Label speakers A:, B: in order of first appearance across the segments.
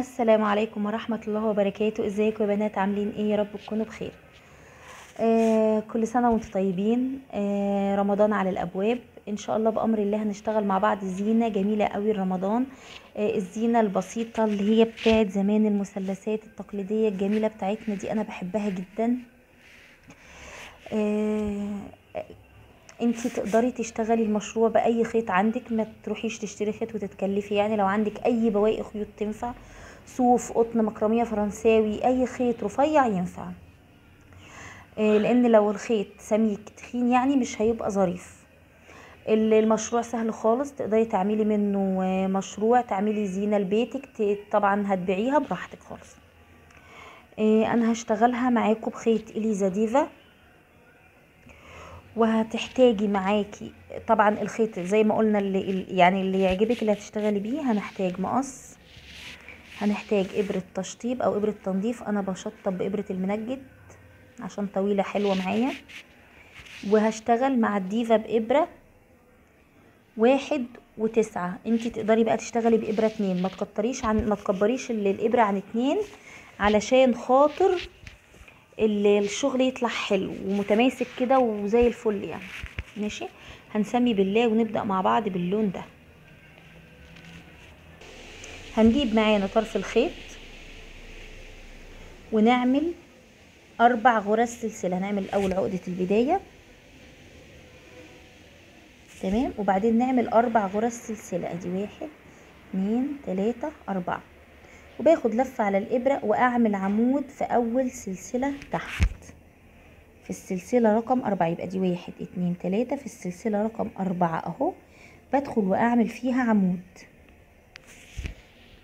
A: السلام عليكم ورحمة الله وبركاته ازيكم يا بنات عاملين ايه يا رب تكونوا بخير آه كل سنة وانتم طيبين آه رمضان على الابواب ان شاء الله بامر الله هنشتغل مع بعض زينة جميلة قوي رمضان آه الزينة البسيطة اللي هي بتاعت زمان المثلثات التقليدية الجميلة بتاعتنا دي انا بحبها جدا آه انت تقدري تشتغلي المشروع باي خيط عندك ما تروحيش تشتري خيط وتتكلفي يعني لو عندك اي بواقي خيوط تنفع صوف قطن مكرمية فرنساوي اي خيط رفيع ينفع آه، لان لو الخيط سميك تخين يعني مش هيبقى ظريف المشروع سهل خالص تقدري تعملي منه آه، مشروع تعملي زينة لبيتك طبعا هتبيعيها براحتك خالص آه، انا هشتغلها معاكم بخيط اليزا ديفا وهتحتاجي معاكي طبعا الخيط زي ما قلنا اللي يعني اللي يعجبك اللي هتشتغلي بيه هنحتاج مقص هنحتاج إبرة تشطيب أو إبرة تنظيف أنا بشطب بإبرة المنجد عشان طويلة حلوة معايا وهشتغل مع الديفا بإبرة واحد وتسعة انتي تقدري بقى تشتغلي بإبرة اتنين ما تكتريش عن ما تكبريش الإبرة عن اتنين علشان خاطر الشغل يطلع حلو ومتماسك كده وزي الفل يعني ماشي هنسمي بالله ونبدأ مع بعض باللون ده هنجيب معانا طرف الخيط ونعمل أربع غرز سلسلة هنعمل الأول عقدة البداية تمام وبعدين نعمل أربع غرز سلسلة أدي واحد اتنين تلاتة أربعة وباخد لفة على الإبرة وأعمل عمود في أول سلسلة تحت في السلسلة رقم أربعة يبقى دي واحد اتنين تلاتة في السلسلة رقم أربعة أهو بدخل وأعمل فيها عمود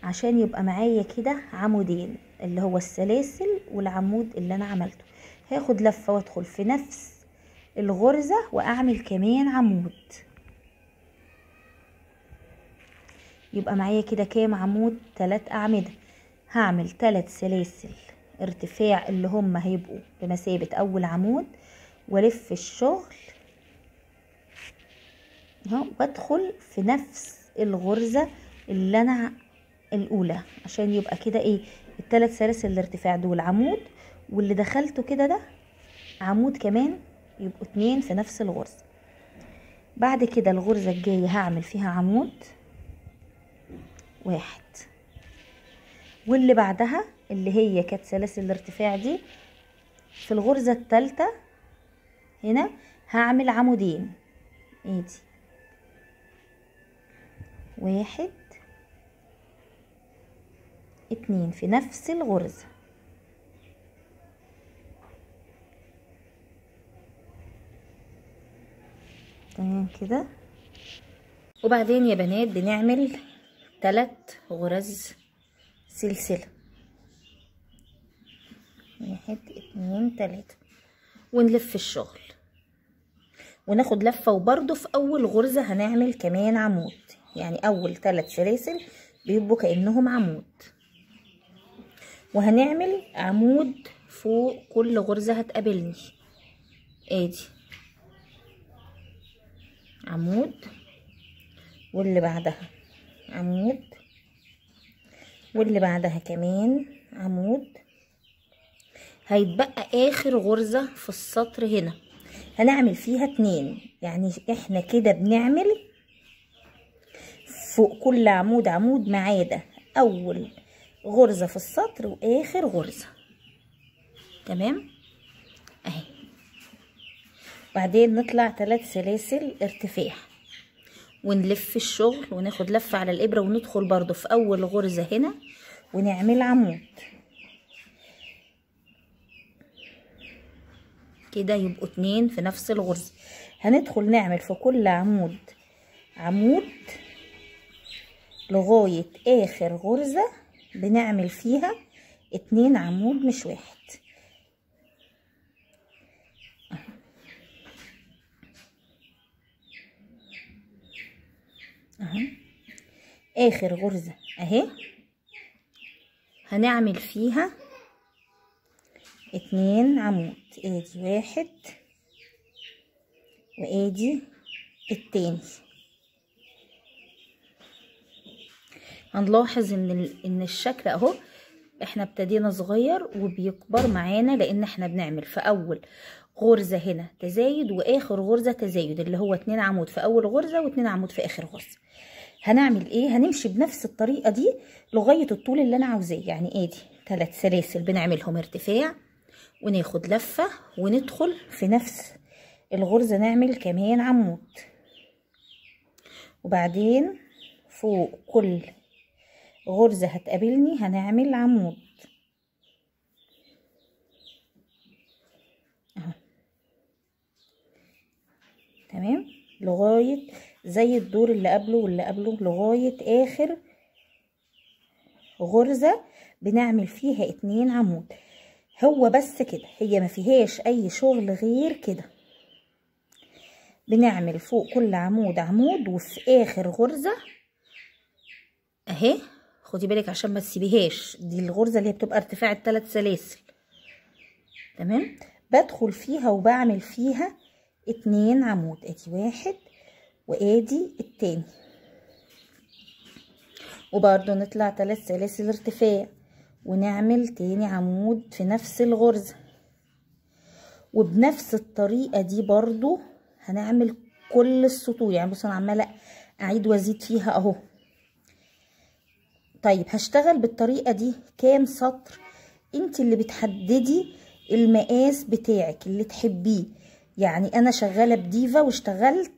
A: عشان يبقى معايا كده عمودين اللي هو السلاسل والعمود اللي انا عملته هاخد لفة وادخل في نفس الغرزة واعمل كمان عمود يبقى معايا كده كام عمود تلات اعمدة هعمل تلات سلاسل ارتفاع اللي هم هيبقوا بمثابة اول عمود والف الشغل اهو وادخل في نفس الغرزة اللي انا الاولى عشان يبقى كده ايه الثلاث سلاسل الارتفاع دول عمود واللي دخلته كده ده عمود كمان يبقوا اتنين في نفس الغرزة بعد كده الغرزة الجاية هعمل فيها عمود واحد واللي بعدها اللي هي كانت سلاسل الارتفاع دي في الغرزة الثالثه هنا هعمل عمودين ادي إيه واحد اتنين في نفس الغرزة تمام كده وبعدين يا بنات بنعمل تلات غرز سلسلة واحد اتنين تلاتة ونلف الشغل وناخد لفة وبرضه في أول غرزة هنعمل كمان عمود يعني أول تلات سلاسل بيبقوا كأنهم عمود وهنعمل عمود فوق كل غرزة هتقابلني ادي ايه عمود واللي بعدها عمود واللي بعدها كمان عمود هيتبقى اخر غرزة في السطر هنا هنعمل فيها اتنين يعني احنا كده بنعمل فوق كل عمود عمود ما عدا اول غرزة في السطر واخر غرزة تمام اهي بعدين نطلع ثلاث سلاسل ارتفاع ونلف الشغل وناخد لفة على الابرة وندخل برضو في اول غرزة هنا ونعمل عمود كده يبقوا اتنين في نفس الغرزة هندخل نعمل في كل عمود عمود لغاية اخر غرزة بنعمل فيها اتنين عمود مش واحد اهي اخر غرزة اهي هنعمل فيها اتنين عمود ادي واحد وادي التاني هنلاحظ ان ان الشكل اهو احنا ابتدينا صغير وبيكبر معانا لان احنا بنعمل في اول غرزة هنا تزايد واخر غرزة تزايد اللي هو اتنين عمود في اول غرزة واتنين عمود في اخر غرزة هنعمل ايه هنمشي بنفس الطريقة دي لغاية الطول اللي انا عاوزاه يعني ايه دي تلات سلاسل بنعملهم ارتفاع وناخد لفة وندخل في نفس الغرزة نعمل كمان عمود وبعدين فوق كل غرزة هتقابلني هنعمل عمود اهو تمام لغاية زي الدور اللي قبله واللي قبله لغاية اخر غرزة بنعمل فيها اتنين عمود هو بس كده هي ما فيهاش اي شغل غير كده بنعمل فوق كل عمود عمود وفي اخر غرزة اهي خدي بالك عشان ما تسيبيهاش دي الغرزه اللي هي بتبقى ارتفاع الثلاث سلاسل تمام بدخل فيها وبعمل فيها اتنين عمود ادي واحد وادي التاني وبرده نطلع ثلاث سلاسل ارتفاع ونعمل تاني عمود في نفس الغرزه وبنفس الطريقه دي برده هنعمل كل السطور يعني بص انا عماله اعيد وازيد فيها اهو طيب هشتغل بالطريقة دي كام سطر انت اللي بتحددي المقاس بتاعك اللي تحبيه يعني انا شغالة بديفا واشتغلت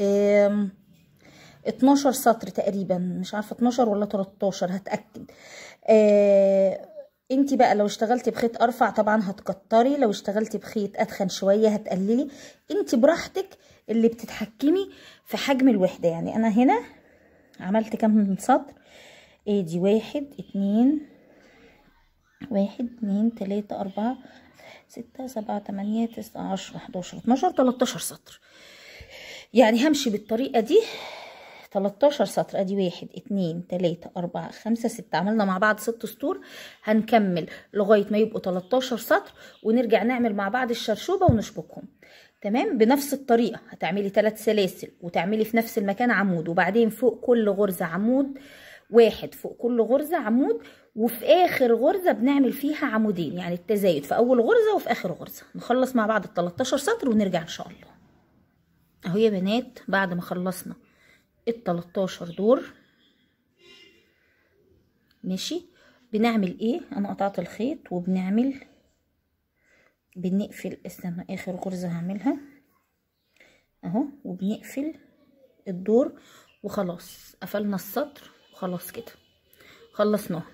A: 12 سطر تقريبا مش عارفة 12 ولا 13 هتأكد آه، انت بقى لو اشتغلتي بخيط ارفع طبعا هتكتري لو اشتغلتي بخيط اتخن شوية هتقللي انت براحتك اللي بتتحكمي في حجم الوحدة يعني انا هنا عملت كام سطر ادي ايه واحد اتنين واحد اتنين تلاتة اربعة ستة سبعة تمانية تسعة عشرة حداشر اتناشر تلاتاشر سطر يعني همشي بالطريقة دي تلاتاشر سطر ادي واحد اتنين تلاتة اربعة خمسة ستة عملنا مع بعض ست سطور هنكمل لغاية ما يبقوا تلاتاشر سطر ونرجع نعمل مع بعض الشرشوبة ونشبكهم تمام بنفس الطريقة هتعملي تلات سلاسل وتعملي في نفس المكان عمود وبعدين فوق كل غرزة عمود واحد فوق كل غرزة عمود وفي اخر غرزة بنعمل فيها عمودين يعني التزايد في اول غرزة وفي اخر غرزة نخلص مع بعض ال سطر ونرجع ان شاء الله اهو يا بنات بعد ما خلصنا ال دور ماشي بنعمل ايه انا قطعت الخيط وبنعمل بنقفل استنى اخر غرزة هعملها اهو وبنقفل الدور وخلاص قفلنا السطر خلاص كده خلصناها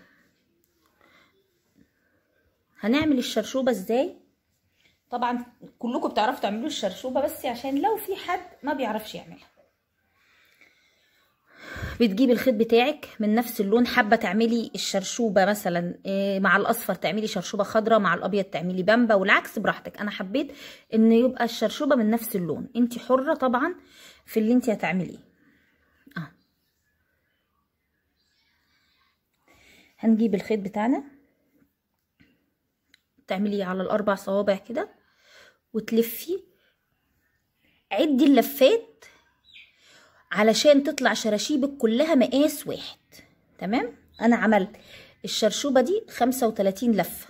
A: هنعمل الشرشوبه ازاي طبعا كلكم بتعرفوا تعملوا الشرشوبه بس عشان لو في حد ما بيعرفش يعملها بتجيب الخيط بتاعك من نفس اللون حابه تعملي الشرشوبه مثلا إيه، مع الاصفر تعملي شرشوبه خضراء مع الابيض تعملي بامبا والعكس براحتك انا حبيت ان يبقى الشرشوبه من نفس اللون انت حره طبعا في اللي انت هتعمليه هنجيب الخيط بتاعنا تعمليه على الاربع صوابع كده وتلفي عدي اللفات علشان تطلع شراشيبك كلها مقاس واحد تمام انا عملت الشرشوبه دي خمسة وتلاتين لفه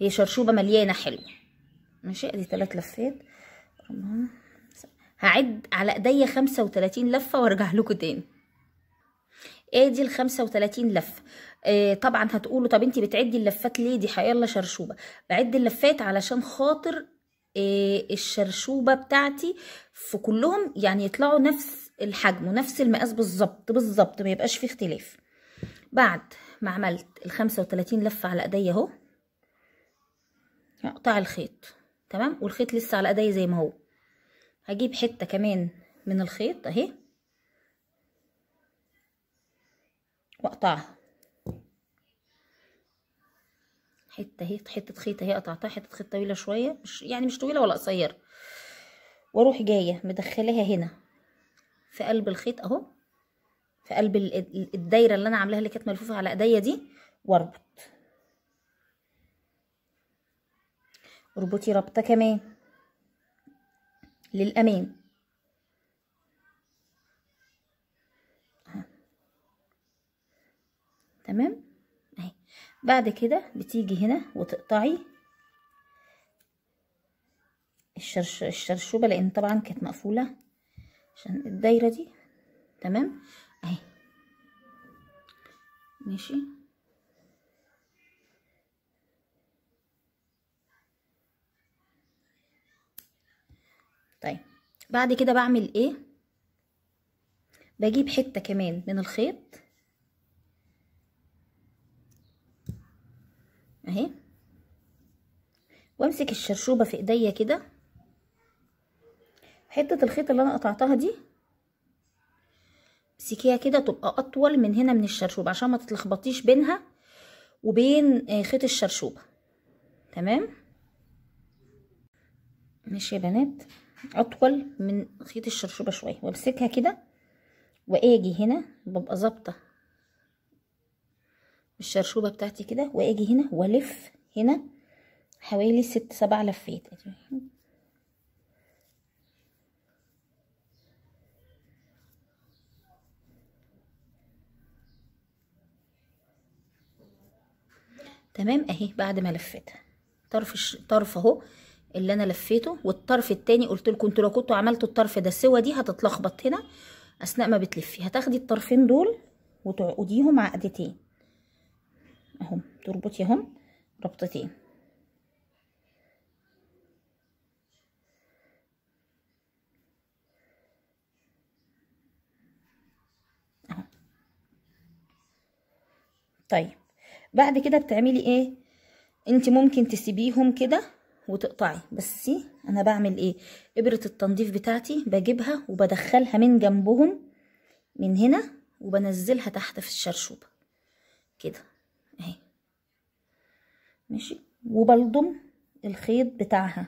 A: هي شرشوبه مليانه حلوه ماشي ادي تلات لفات هعد على ايديا خمسة وتلاتين لفه وارجع لكم تاني ادي ال 35 لفه آه، طبعا هتقولوا طب انت بتعدي اللفات ليه دي حيالله شرشوبه بعد اللفات علشان خاطر آه، الشرشوبه بتاعتي في كلهم يعني يطلعوا نفس الحجم ونفس المقاس بالظبط بالظبط ما يبقاش فيه اختلاف بعد ما عملت ال 35 لفه على ايديا اهو هقطع الخيط تمام والخيط لسه على ايديا زي ما هو هجيب حته كمان من الخيط اهي واقطعها حته اهي حته خيط اهي قطعتها حته خيط طويله شويه مش يعني مش طويله ولا قصيره واروح جايه مدخلاها هنا في قلب الخيط اهو في قلب الدايره اللي انا عاملاها اللي كانت ملفوفه على ايديا دي واربط اربطي ربطه كمان للامام تمام بعد كده بتيجي هنا وتقطعي الشرش الشرشوبه لان طبعا كانت مقفوله عشان الدايره دي تمام اهي ماشي طيب بعد كده بعمل ايه بجيب حته كمان من الخيط اهي وامسك الشرشوبه في ايديا كده حته الخيط اللي انا قطعتها دي امسكيها كده تبقى اطول من هنا من الشرشوبه عشان ما تتلخبطيش بينها وبين آه، خيط الشرشوبه تمام ماشي يا بنات اطول من خيط الشرشوبه شويه وامسكها كده واجي هنا ببقى ظابطه الشرشوبه بتاعتي كده واجي هنا والف هنا حوالي ست سبع لفات تمام اهي بعد ما لفيتها طرف طرف اهو اللي انا لفيته والطرف التاني قلت لكم انتوا لو كنتوا عملتوا الطرف ده سوا دي هتتلخبط هنا اثناء ما بتلفي هتاخدي الطرفين دول وتعقديهم عقدتين هم تربطيهم ربطتين طيب بعد كده بتعملي ايه انت ممكن تسيبيهم كده وتقطعي بس انا بعمل ايه ابرة التنظيف بتاعتي بجيبها وبدخلها من جنبهم من هنا وبنزلها تحت في الشرشوبة كده ماشي وبلضم الخيط بتاعها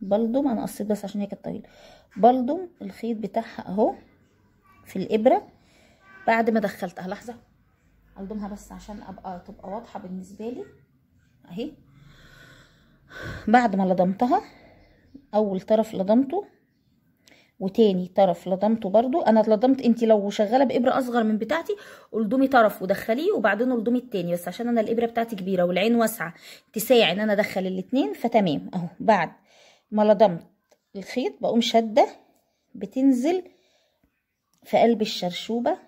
A: بلضم انا قصيت بس عشان هي كانت طويله بلضم الخيط بتاعها اهو في الابره بعد ما دخلتها لحظه بلضمها بس عشان ابقى تبقى واضحه بالنسبه لي اهي بعد ما لضمتها اول طرف لضمته وتاني طرف لضمته برضو انا لضمت انت لو شغاله بابره اصغر من بتاعتي الضمي طرف ودخليه وبعدين الضمي التاني بس عشان انا الابره بتاعتي كبيره والعين واسعه تساع ان انا ادخل الاتنين فتمام اهو بعد ما لضمت الخيط بقوم شده بتنزل في قلب الشرشوبه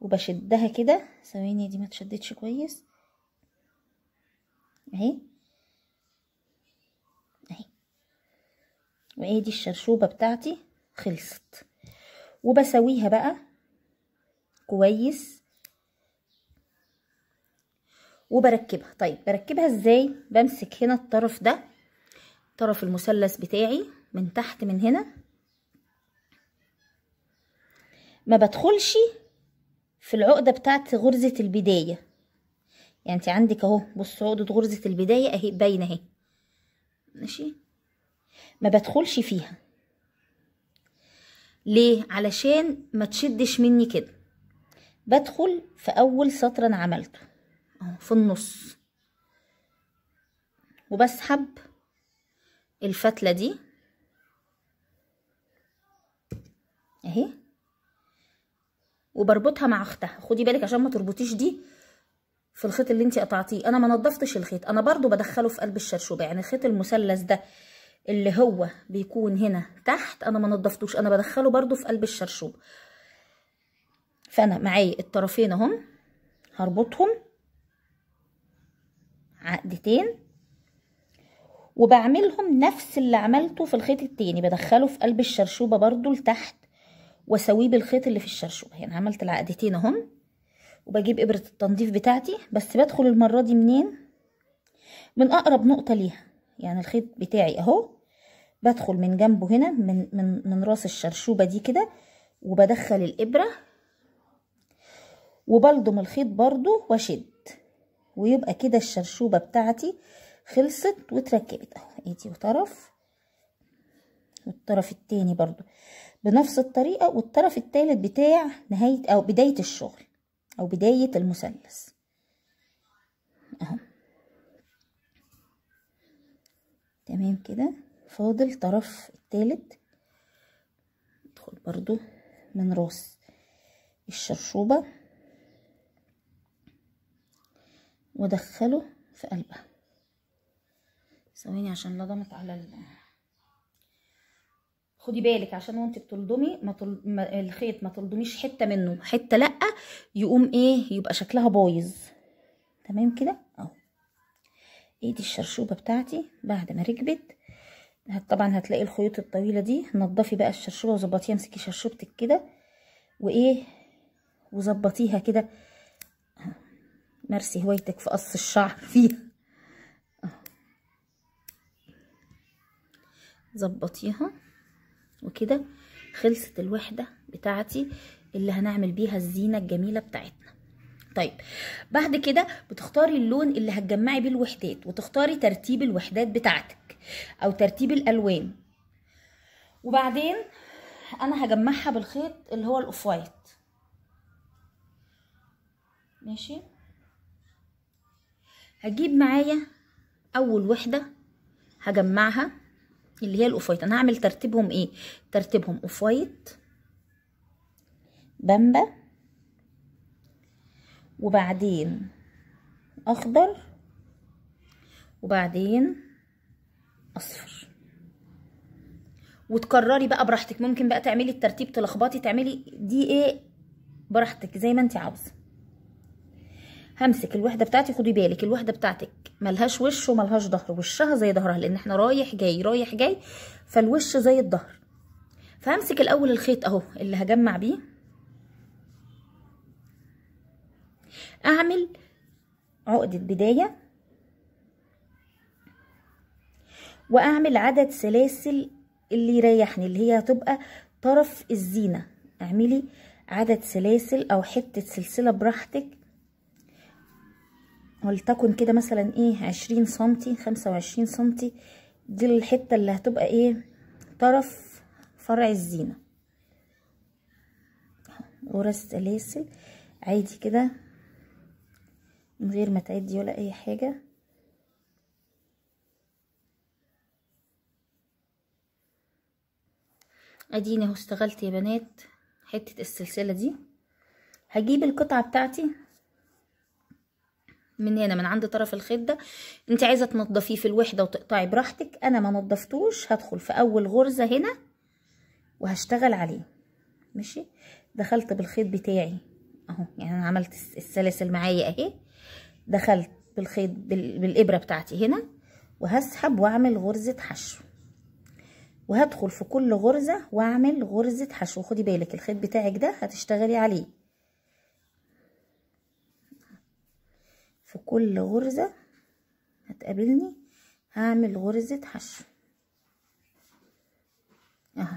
A: وبشدها كده ثواني دي ما تشدتش كويس اهي وادي الشرشوبة بتاعتي خلصت وبسويها بقى كويس وبركبها طيب بركبها ازاي بمسك هنا الطرف ده طرف المثلث بتاعي من تحت من هنا ما بدخلش في العقده بتاعت غرزه البدايه يعني انت عندك اهو بص عقده غرزه البدايه اهي باينه اهي ماشي ما بدخلش فيها ليه علشان ما تشدش مني كده بدخل في اول سطر انا عملته اهو في النص وبسحب الفتله دي اهي وبربطها مع اختها خدي بالك عشان ما تربطيش دي في الخيط اللي انت قطعتيه انا ما نضفتش الخيط انا برضو بدخله في قلب الشرشوبه يعني الخيط المثلث ده اللي هو بيكون هنا تحت انا ما نضفتوش انا بدخله برضو في قلب الشرشوب فانا معايا الطرفين اهم هربطهم عقدتين وبعملهم نفس اللي عملته في الخيط التاني بدخله في قلب الشرشوبة برضو لتحت واسويه بالخيط اللي في الشرشوبة يعني عملت العقدتين اهم وبجيب ابرة التنظيف بتاعتي بس بدخل المرة دي منين من اقرب نقطة ليها يعني الخيط بتاعي اهو بدخل من جنبه هنا من من من راس الشرشوبه دي كده وبدخل الابره وبلضم الخيط برضو واشد ويبقى كده الشرشوبه بتاعتي خلصت واتركبت اهو ايدي وطرف والطرف التاني برضو بنفس الطريقه والطرف التالت بتاع نهايه او بدايه الشغل او بدايه المثلث اهو تمام كده فاضل طرف التالت ندخل برضو من راس الشرشوبة وادخله في قلبها ثواني عشان لضمت على ال... خدي بالك عشان وانت بتلضمي ما, تل... ما الخيط ما تلضميش حته منه حته لا يقوم ايه يبقى شكلها بايظ تمام كده اهو ايدي الشرشوبه بتاعتي بعد ما ركبت طبعا هتلاقي الخيوط الطويله دي نضفي بقى الشرشوبه وظبطيها امسكي شرشوبتك كده وايه وظبطيها كده مرسي هوايتك في قص الشعر فيها ظبطيها وكده خلصت الوحده بتاعتي اللي هنعمل بيها الزينه الجميله بتاعتنا طيب بعد كده بتختاري اللون اللي هتجمعي بيه الوحدات وتختاري ترتيب الوحدات بتاعتك او ترتيب الالوان وبعدين انا هجمعها بالخيط اللي هو الاوف وايت ماشي هجيب معايا اول وحده هجمعها اللي هي الاوف وايت انا هعمل ترتيبهم ايه ترتيبهم اوف وايت بامبا وبعدين اخضر وبعدين اصفر وتكرري بقى براحتك ممكن بقى تعملي الترتيب تلخبطي تعملي دي ايه براحتك زي ما انت عاوزه همسك الوحده بتاعتي خدي بالك الوحده بتاعتك ملهاش وش وملهاش ظهر وشها زي ظهرها لان احنا رايح جاي رايح جاي فالوش زي الظهر فهمسك الاول الخيط اهو اللي هجمع بيه اعمل عقدة بداية واعمل عدد سلاسل اللي يريحني اللي هي هتبقى طرف الزينة اعملي عدد سلاسل او حتة سلسلة براحتك ولتكن كده مثلا ايه عشرين سنتي خمسة وعشرين سنتي دي الحتة اللي هتبقى ايه طرف فرع الزينة غرز سلاسل عادي كده من غير ما تعدي ولا اي حاجة اديني اهو اشتغلت يا بنات حتة السلسلة دي هجيب القطعة بتاعتي من هنا من عند طرف الخده انت عايزه تنضفيه في الوحده وتقطعي براحتك انا ما نضفتوش هدخل في اول غرزه هنا وهشتغل عليه ماشي دخلت بالخيط بتاعي اهو يعني انا عملت السلاسل معايا اهي دخلت بالخيط بالابره بتاعتي هنا وهسحب واعمل غرزه حشو وهدخل في كل غرزه واعمل غرزه حشو خدي بالك الخيط بتاعك ده هتشتغلي عليه في كل غرزه هتقابلني هعمل غرزه حشو اهو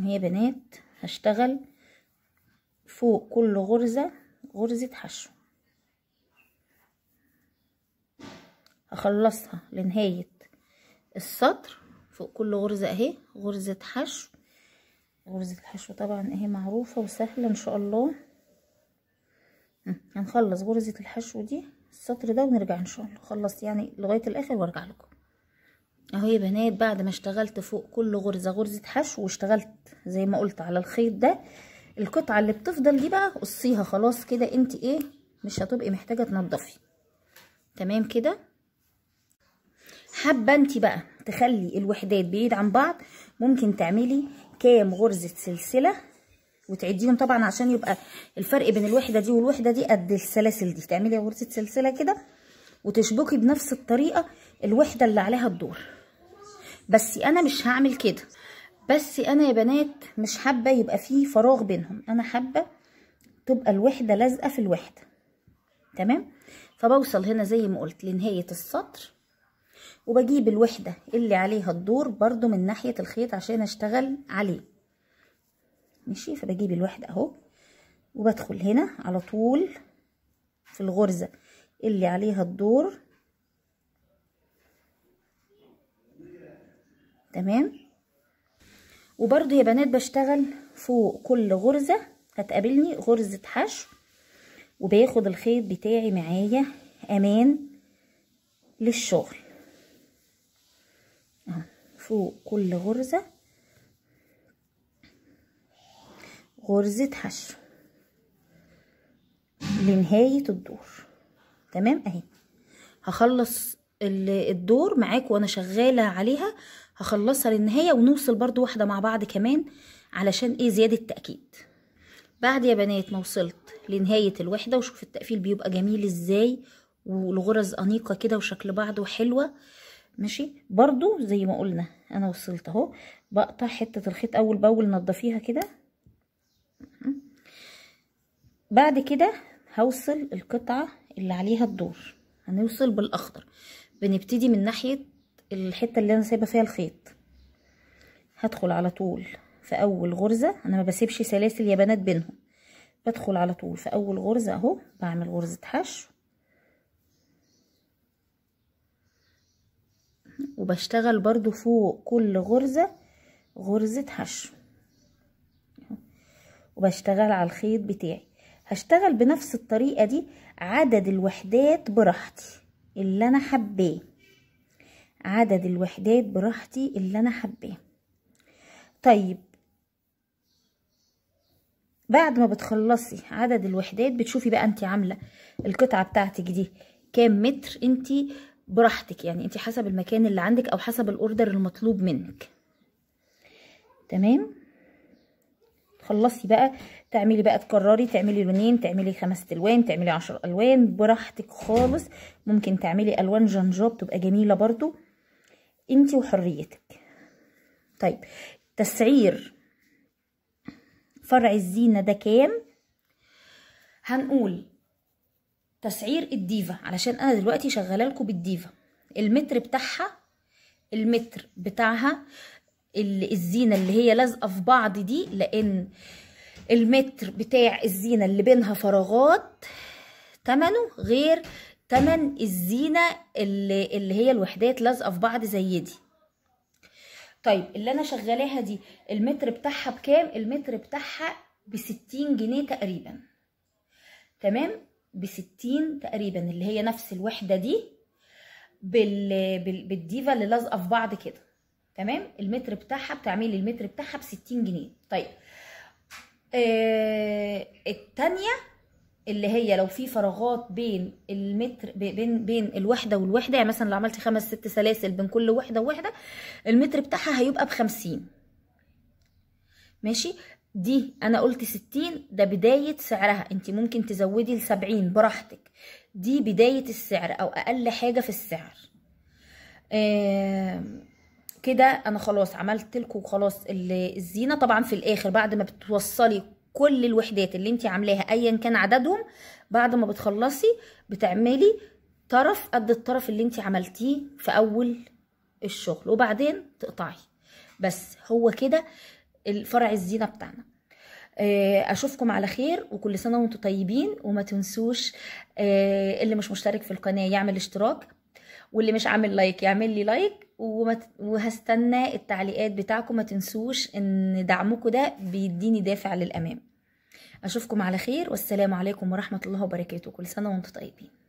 A: هي بنات هشتغل فوق كل غرزه غرزة حشو هخلصها لنهاية السطر فوق كل غرزة اهي غرزة حشو غرزة الحشو طبعا اهي معروفة وسهلة ان شاء الله هنخلص غرزة الحشو دي السطر ده ونرجع ان شاء الله خلصت يعني لغاية الاخر وارجع لكم اهو يا بنات بعد ما اشتغلت فوق كل غرزة غرزة حشو واشتغلت زي ما قلت على الخيط ده القطعه اللي بتفضل دي بقى قصيها خلاص كده انت ايه مش هتبقي محتاجه تنضفي تمام كده حابه انت بقى تخلي الوحدات بعيد عن بعض ممكن تعملي كام غرزه سلسله وتعديهم طبعا عشان يبقى الفرق بين الوحده دي والوحده دي قد السلاسل دي تعملي غرزه سلسله كده وتشبكي بنفس الطريقه الوحده اللي عليها الدور بس انا مش هعمل كده بس انا يا بنات مش حابه يبقى فيه فراغ بينهم انا حابه تبقى الوحده لازقه في الوحده تمام فبوصل هنا زي ما قلت لنهايه السطر وبجيب الوحده اللي عليها الدور برده من ناحيه الخيط عشان اشتغل عليه ماشي فبجيب الوحده اهو وبدخل هنا على طول في الغرزه اللي عليها الدور تمام وبرضو يا بنات بشتغل فوق كل غرزة هتقابلني غرزة حشو وباخد الخيط بتاعي معايا امان للشغل فوق كل غرزة غرزة حشو لنهاية الدور تمام اهي هخلص الدور معاك وانا شغالة عليها هخلصها للنهاية ونوصل برضو واحدة مع بعض كمان علشان ايه زيادة تأكيد بعد يا بنات ما وصلت لنهاية الوحدة وشوف التقفيل بيبقى جميل ازاي والغرز أنيقة كده وشكل بعضه حلوة ماشي برضو زي ما قلنا انا وصلت اهو بقطع حتة الخيط اول باول نضفيها كده بعد كده هوصل القطعة اللي عليها الدور هنوصل بالاخضر بنبتدي من ناحية الحته اللي انا سايبه فيها الخيط هدخل على طول في اول غرزه انا ما بسيبش سلاسل يا بنات بينهم بدخل على طول في اول غرزه اهو بعمل غرزه حشو وبشتغل برضو فوق كل غرزه غرزه حشو وبشتغل على الخيط بتاعي هشتغل بنفس الطريقه دي عدد الوحدات براحتي اللي انا حباه عدد الوحدات براحتي اللي انا حباه طيب بعد ما بتخلصي عدد الوحدات بتشوفي بقى انت عامله القطعه بتاعتك دي كام متر انت براحتك يعني انت حسب المكان اللي عندك او حسب الاوردر المطلوب منك تمام تخلصي بقى تعملي بقى تكرري تعملي لونين تعملي خمسة الوان تعملي عشر الوان براحتك خالص ممكن تعملي الوان جنجاب تبقى جميله برضو انت وحريتك طيب تسعير فرع الزينة ده كام هنقول تسعير الديفا علشان انا دلوقتي شغاله لكم بالديفا المتر بتاعها المتر بتاعها الزينه اللي هي لازقه في بعض دي لان المتر بتاع الزينه اللي بينها فراغات تمنه غير تمن الزينة اللي, اللي هي الوحدات لازقة في بعض زي دي طيب اللي انا شغلاها دي المتر بتاعها بكام المتر بتاعها بستين جنيه تقريبا تمام بستين تقريبا اللي هي نفس الوحدة دي بال... بال... بالديفا اللي لازقة في بعض كده تمام المتر بتاعها بتعملي المتر بتاعها بستين جنيه طيب آه... التانية اللي هي لو في فراغات بين المتر بين بين الوحده والوحده يعني مثلا لو عملتي خمس ست سلاسل بين كل وحده ووحده المتر بتاعها هيبقى بخمسين ماشي دي انا قلت ستين ده بدايه سعرها انت ممكن تزودي لسبعين براحتك دي بدايه السعر او اقل حاجه في السعر آه كده انا خلاص عملت لكم خلاص الزينه طبعا في الاخر بعد ما بتوصلي كل الوحدات اللي انت عاملاها ايا كان عددهم بعد ما بتخلصي بتعملي طرف قد الطرف اللي انت عملتيه في اول الشغل وبعدين تقطعي بس هو كده الفرع الزينه بتاعنا آه، اشوفكم على خير وكل سنه وانتم طيبين وما تنسوش آه، اللي مش مشترك في القناه يعمل اشتراك واللي مش عامل لايك يعمل لي لايك وهستنى التعليقات بتاعكم ما تنسوش ان دعمكم ده بيديني دافع للامام اشوفكم على خير والسلام عليكم ورحمه الله وبركاته كل سنه وانتم طيبين